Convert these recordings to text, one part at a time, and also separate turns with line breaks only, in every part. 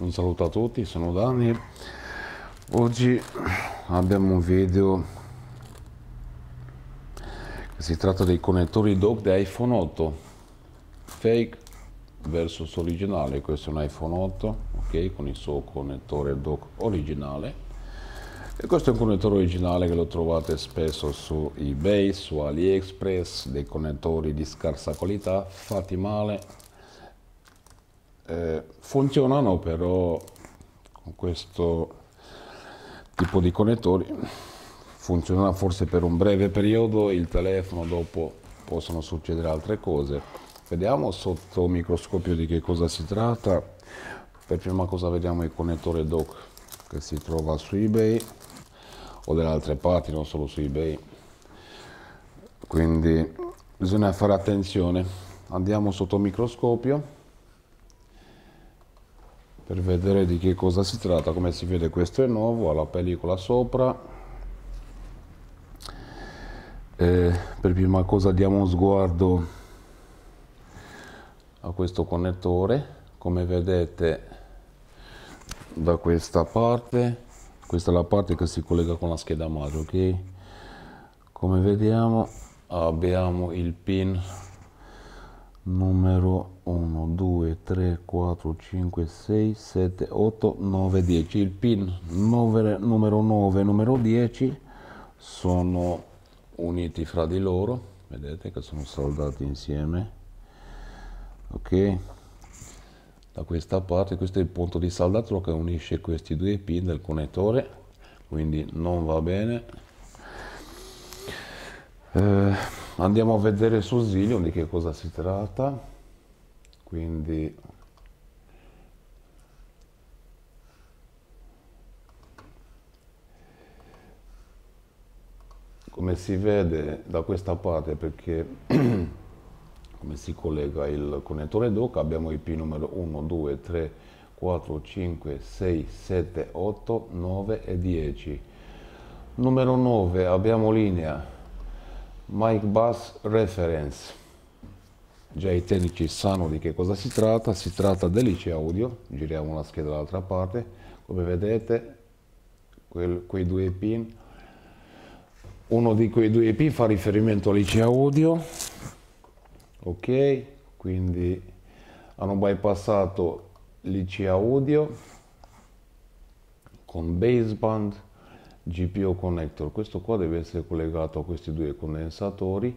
Un saluto a tutti, sono Dani. Oggi abbiamo un video si tratta dei connettori dock di iPhone 8 fake versus originale. Questo è un iPhone 8, ok, con il suo connettore dock originale. E questo è un connettore originale che lo trovate spesso su eBay, su AliExpress, dei connettori di scarsa qualità, fatti male eh, funzionano però con questo tipo di connettori funziona forse per un breve periodo il telefono dopo possono succedere altre cose vediamo sotto microscopio di che cosa si tratta per prima cosa vediamo il connettore dock che si trova su ebay o dalle altre parti non solo su ebay quindi bisogna fare attenzione andiamo sotto microscopio per vedere di che cosa si tratta come si vede questo è nuovo ha la pellicola sopra eh, per prima cosa diamo un sguardo a questo connettore come vedete da questa parte questa è la parte che si collega con la scheda madre ok come vediamo abbiamo il pin numero 1 2 3 4 5 6 7 8 9 10 il pin numero 9 e numero 10 sono uniti fra di loro vedete che sono saldati insieme ok da questa parte questo è il punto di saldatura che unisce questi due pin del connettore quindi non va bene eh, andiamo a vedere su Zillion di che cosa si tratta. Quindi come si vede da questa parte perché come si collega il connettore DOC abbiamo i P numero 1, 2, 3, 4, 5, 6, 7, 8, 9 e 10. Numero 9 abbiamo linea Mike Bass Reference. Già i tecnici sanno di che cosa si tratta, si tratta dell'ICE audio, giriamo la scheda dall'altra parte, come vedete quel, quei due pin, uno di quei due pin fa riferimento all'ICE audio, ok, quindi hanno bypassato l'ICE audio con baseband, GPO connector questo qua deve essere collegato a questi due condensatori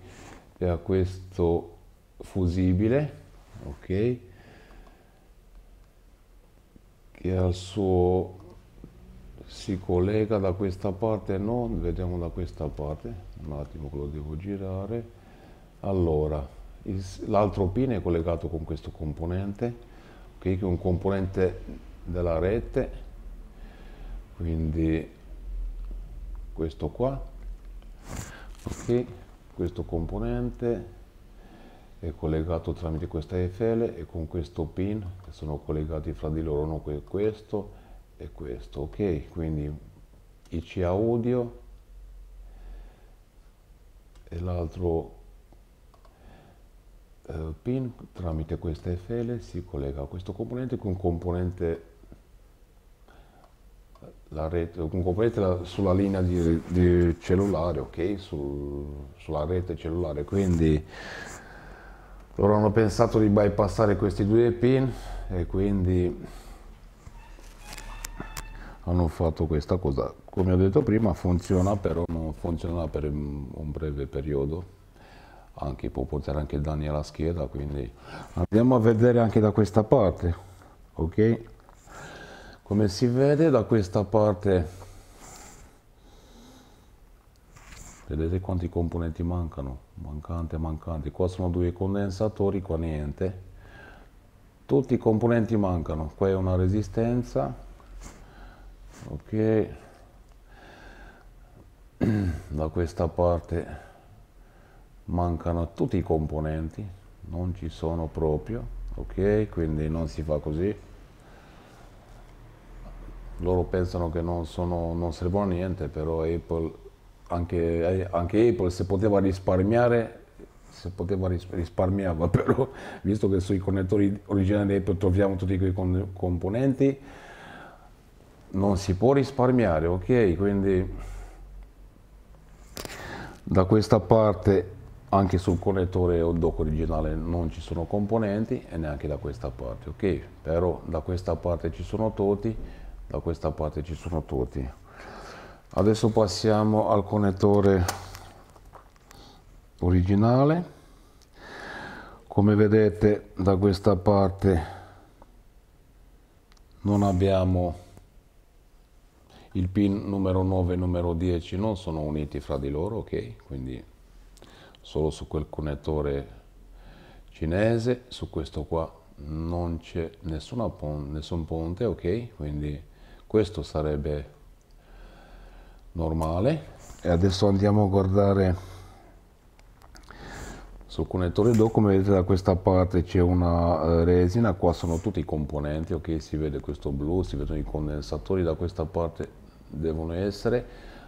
e a questo fusibile ok che al suo si collega da questa parte no vediamo da questa parte un attimo che lo devo girare allora l'altro pin è collegato con questo componente ok? che è un componente della rete quindi questo qua ok questo componente è collegato tramite questa FL e con questo pin che sono collegati fra di loro no, questo e questo ok quindi IC audio e l'altro eh, pin tramite questa FL si collega a questo componente con componente la rete, compete sulla linea di, di cellulare, ok? Sul, sulla rete cellulare. Quindi loro hanno pensato di bypassare questi due pin e quindi hanno fatto questa cosa. Come ho detto prima funziona, però non funziona per un breve periodo. Anche, può portare anche danni alla scheda, quindi andiamo a vedere anche da questa parte, ok? come si vede da questa parte vedete quanti componenti mancano mancante mancante qua sono due condensatori qua niente tutti i componenti mancano qua è una resistenza ok da questa parte mancano tutti i componenti non ci sono proprio ok quindi non si fa così loro pensano che non, sono, non servono a niente, però Apple, anche, eh, anche, Apple se poteva risparmiare, se poteva risparmiava, però visto che sui connettori originali di Apple troviamo tutti quei componenti, non si può risparmiare, ok? Quindi da questa parte anche sul connettore o dock originale non ci sono componenti e neanche da questa parte ok però da questa parte ci sono tutti da questa parte ci sono tutti adesso passiamo al connettore originale come vedete da questa parte non abbiamo il pin numero 9 e numero 10 non sono uniti fra di loro ok quindi solo su quel connettore cinese su questo qua non c'è nessun ponte ok quindi questo sarebbe normale. E adesso andiamo a guardare sul connettore do come vedete da questa parte c'è una eh, resina qua sono tutti i componenti ok si vede questo blu si vedono i condensatori da questa parte devono essere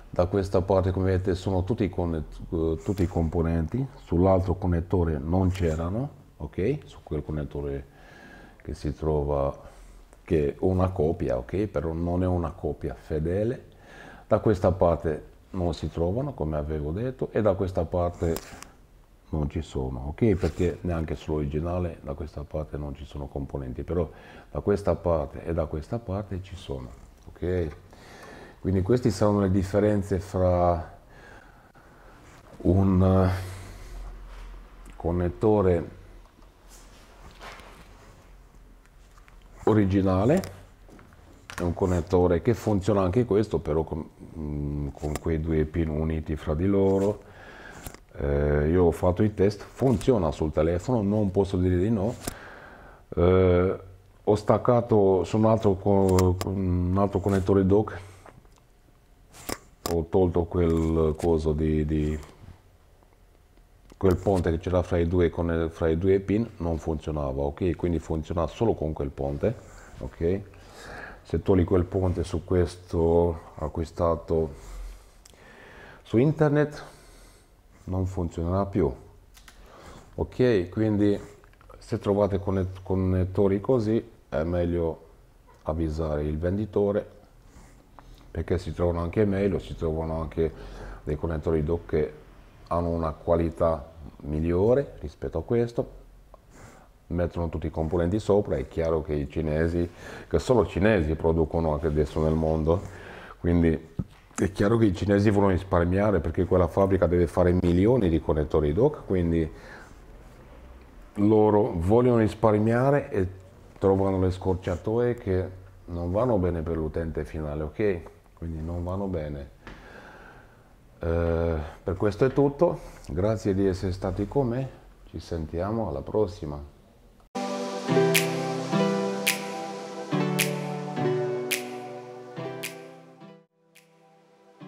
da questa parte come vedete sono tutti i, eh, tutti i componenti sull'altro connettore non c'erano ok su quel connettore che si trova che una copia, ok? Però non è una copia fedele. Da questa parte non si trovano, come avevo detto, e da questa parte non ci sono, ok? Perché neanche sull'originale da questa parte non ci sono componenti, però da questa parte e da questa parte ci sono, ok? Quindi queste sono le differenze fra un connettore originale è un connettore che funziona anche questo però con, mm, con quei due pin uniti fra di loro eh, io ho fatto i test funziona sul telefono non posso dire di no eh, ho staccato su un altro, un altro connettore dock ho tolto quel coso di, di quel ponte che c'era fra, fra i due, pin non funzionava, ok? Quindi funziona solo con quel ponte, ok? Se togli quel ponte su questo acquistato su internet non funzionerà più, ok? Quindi se trovate connettori così è meglio avvisare il venditore perché si trovano anche email si trovano anche dei connettori doc che hanno una qualità migliore rispetto a questo, mettono tutti i componenti sopra, è chiaro che i cinesi, che solo i cinesi producono anche adesso nel mondo, quindi è chiaro che i cinesi vogliono risparmiare perché quella fabbrica deve fare milioni di connettori DOC, quindi loro vogliono risparmiare e trovano le scorciatoie che non vanno bene per l'utente finale, ok? Quindi non vanno bene. Eh, per questo è tutto, grazie di essere stati con me, ci sentiamo alla prossima.